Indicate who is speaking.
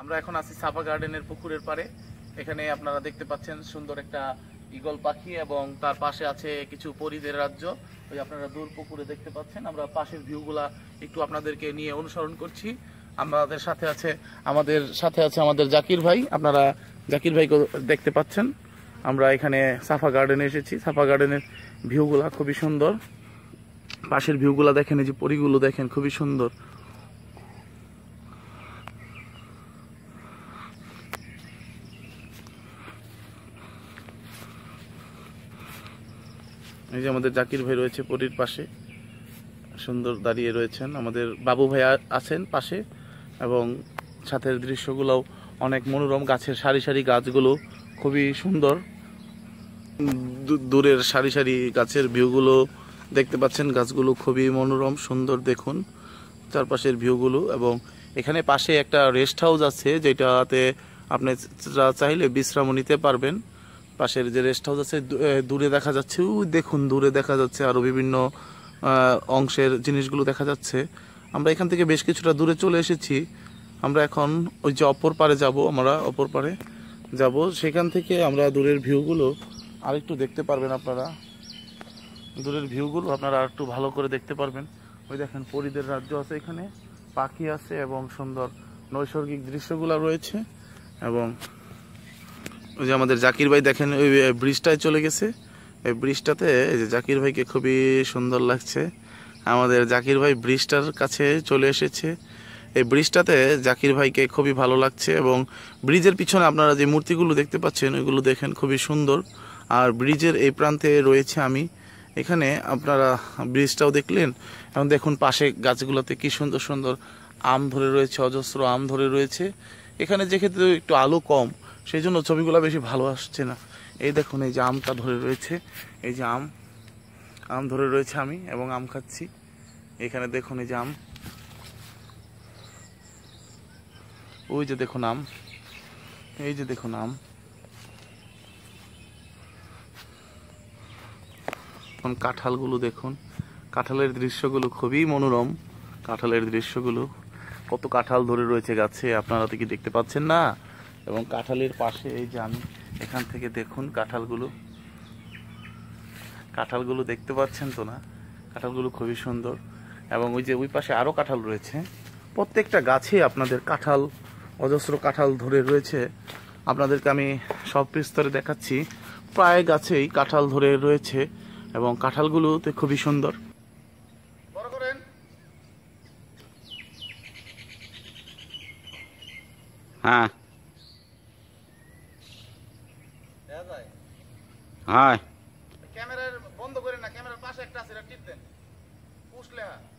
Speaker 1: আমরা এখন আছি সাফা গার্ডেনের পুকুরের পারে এখানে আপনারা দেখতে পাচ্ছেন সুন্দর একটা ইগল পাখি এবং তার পাশে আছে কিছু পরিদের রাজ্য ওই আপনারা দূর পুকুরে দেখতে পাচ্ছেন আমরা পাশের ভিউগুলা একটু আপনাদেরকে নিয়ে অনুসরণ করছি আমাদের সাথে আছে আমাদের সাথে আছে আমাদের জাকির ভাই আপনারা জাকির ভাইকে দেখতে পাচ্ছেন আমরা এখানে সাফা গার্ডেনে এসেছি সাফা গার্ডেনের ভিউগুলা খুবই সুন্দর পাশের ভিউগুলা দেখেন এই যে পরিগুলো দেখেন খুবই সুন্দর এই যে আমাদের জাকির ভাই রয়েছে পরির পাশে সুন্দর দাঁড়িয়ে রয়েছেন আমাদের বাবু ভাই আছেন পাশে এবং ছাতের দৃশ্যগুলোও অনেক মনোরম গাছের সারি সারি গাছগুলো খুবই সুন্দর দূরের সারি সারি গাছের ভিউগুলো দেখতে পাচ্ছেন গাছগুলো খুবই মনোরম সুন্দর দেখুন চারপাশের ভিউগুলো এবং এখানে পাশে একটা রেস্ট হাউস আছে যেটাতে আপনি চাইলে বিশ্রামও নিতে পারবেন পাশের যে রেস্ট হাউস আছে দূরে দেখা যাচ্ছে ও দেখুন দূরে দেখা যাচ্ছে আরও বিভিন্ন অংশের জিনিসগুলো দেখা যাচ্ছে আমরা এখান থেকে বেশ কিছুটা দূরে চলে এসেছি আমরা এখন ওই যে অপর পারে যাব আমরা অপর পারে যাব সেখান থেকে আমরা দূরের ভিউগুলো আরেকটু দেখতে পারবেন আপনারা দূরের ভিউগুলো আপনারা আরেকটু ভালো করে দেখতে পারবেন ওই দেখেন পরিদের রাজ্য আছে এখানে পাখি আছে এবং সুন্দর নৈসর্গিক দৃশ্যগুলো রয়েছে এবং ওই যে আমাদের জাকির ভাই দেখেন ওই ব্রিজটায় চলে গেছে এই ব্রিজটাতে এই যে জাকির ভাইকে খুবই সুন্দর লাগছে আমাদের জাকির ভাই ব্রিজটার কাছে চলে এসেছে এই ব্রিজটাতে জাকির ভাইকে খুবই ভালো লাগছে এবং ব্রিজের পিছনে আপনারা যে মূর্তিগুলো দেখতে পাচ্ছেন ওইগুলো দেখেন খুবই সুন্দর আর ব্রিজের এই প্রান্তে রয়েছে আমি এখানে আপনারা ব্রিজটাও দেখলেন এবং দেখুন পাশে গাছগুলোতে কি সুন্দর সুন্দর আম ধরে রয়েছে অজস্র আম ধরে রয়েছে এখানে যেক্ষেত্রে একটু আলো কম সেই জন্য ছবিগুলো বেশি ভালো আসছে না এই দেখুন এই যে আমটা ধরে রয়েছে এই যে আম আম ধরে রয়েছে আমি এবং আম খাচ্ছি এখানে দেখুন এই যে আম ওই যে দেখুন আম এই যে দেখুন আম কাঁঠালগুলো দেখুন কাঁঠালের দৃশ্যগুলো খুবই মনোরম কাঁঠালের দৃশ্যগুলো কত কাঁঠাল ধরে রয়েছে গাছে আপনারা তো কি দেখতে পাচ্ছেন না এবং কাঁঠালের পাশে এই যে আমি এখান থেকে দেখুন কাঁঠালগুলো কাঁঠালগুলো দেখতে পাচ্ছেন তো না কাঁঠালগুলো খুবই সুন্দর এবং ওই যে ওই পাশে আরও কাঁঠাল রয়েছে প্রত্যেকটা গাছে আপনাদের কাঁঠাল অজস্র কাঁঠাল ধরে রয়েছে আপনাদেরকে আমি সব বিস্তরে দেখাচ্ছি প্রায় গাছেই কাঁঠাল ধরে রয়েছে এবং কাঁঠালগুলোতে খুবই সুন্দর হ্যাঁ হ্যাঁ ক্যামেরার বন্ধ করে না ক্যামেরার পাশে একটা আছে টিপ দেন পুষলে